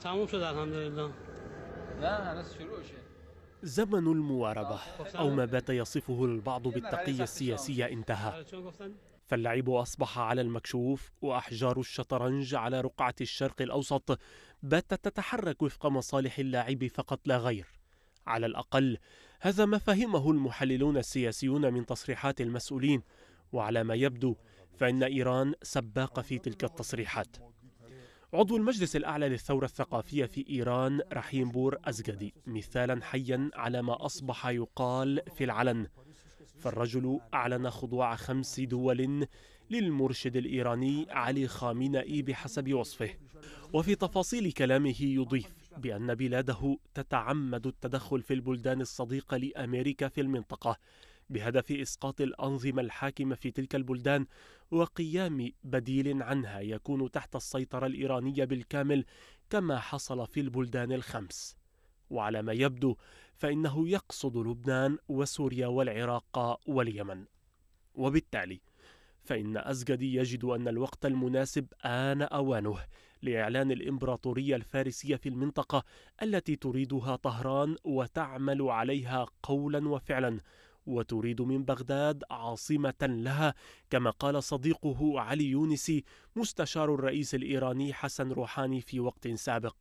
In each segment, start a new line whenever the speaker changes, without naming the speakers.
شد زمن المواربة آه، أو ما بات يصفه البعض بالتقية السياسية انتهى آه، فاللعب أصبح على المكشوف وأحجار الشطرنج على رقعة الشرق الأوسط باتت تتحرك وفق مصالح اللاعب فقط لا غير على الأقل هذا ما فهمه المحللون السياسيون من تصريحات المسؤولين وعلى ما يبدو فإن إيران سباقة في تلك التصريحات عضو المجلس الأعلى للثورة الثقافية في إيران رحيم بور أزجدي مثالا حيا على ما أصبح يقال في العلن فالرجل أعلن خضوع خمس دول للمرشد الإيراني علي خامنئي بحسب وصفه وفي تفاصيل كلامه يضيف بأن بلاده تتعمد التدخل في البلدان الصديقة لأمريكا في المنطقة بهدف اسقاط الانظمه الحاكمه في تلك البلدان وقيام بديل عنها يكون تحت السيطره الايرانيه بالكامل كما حصل في البلدان الخمس وعلى ما يبدو فانه يقصد لبنان وسوريا والعراق واليمن وبالتالي فإن أزجدي يجد أن الوقت المناسب آن أوانه لإعلان الإمبراطورية الفارسية في المنطقة التي تريدها طهران وتعمل عليها قولا وفعلا وتريد من بغداد عاصمة لها كما قال صديقه علي يونسي مستشار الرئيس الإيراني حسن روحاني في وقت سابق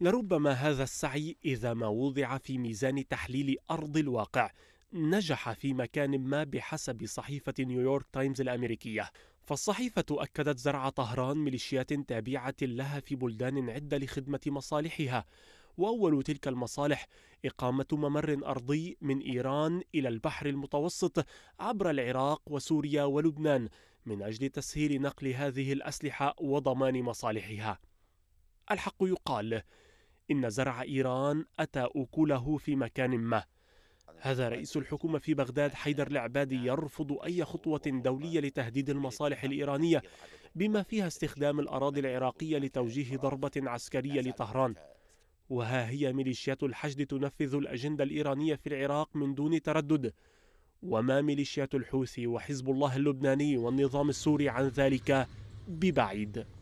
لربما هذا السعي إذا ما وضع في ميزان تحليل أرض الواقع نجح في مكان ما بحسب صحيفة نيويورك تايمز الأمريكية فالصحيفة أكدت زرع طهران ميليشيات تابعة لها في بلدان عدة لخدمة مصالحها وأول تلك المصالح إقامة ممر أرضي من إيران إلى البحر المتوسط عبر العراق وسوريا ولبنان من أجل تسهيل نقل هذه الأسلحة وضمان مصالحها. الحق يقال إن زرع إيران أتى أكله في مكان ما. هذا رئيس الحكومة في بغداد حيدر العبادي يرفض أي خطوة دولية لتهديد المصالح الإيرانية بما فيها استخدام الأراضي العراقية لتوجيه ضربة عسكرية لطهران وها هي ميليشيات الحشد تنفذ الأجندة الإيرانية في العراق من دون تردد وما ميليشيات الحوثي وحزب الله اللبناني والنظام السوري عن ذلك ببعيد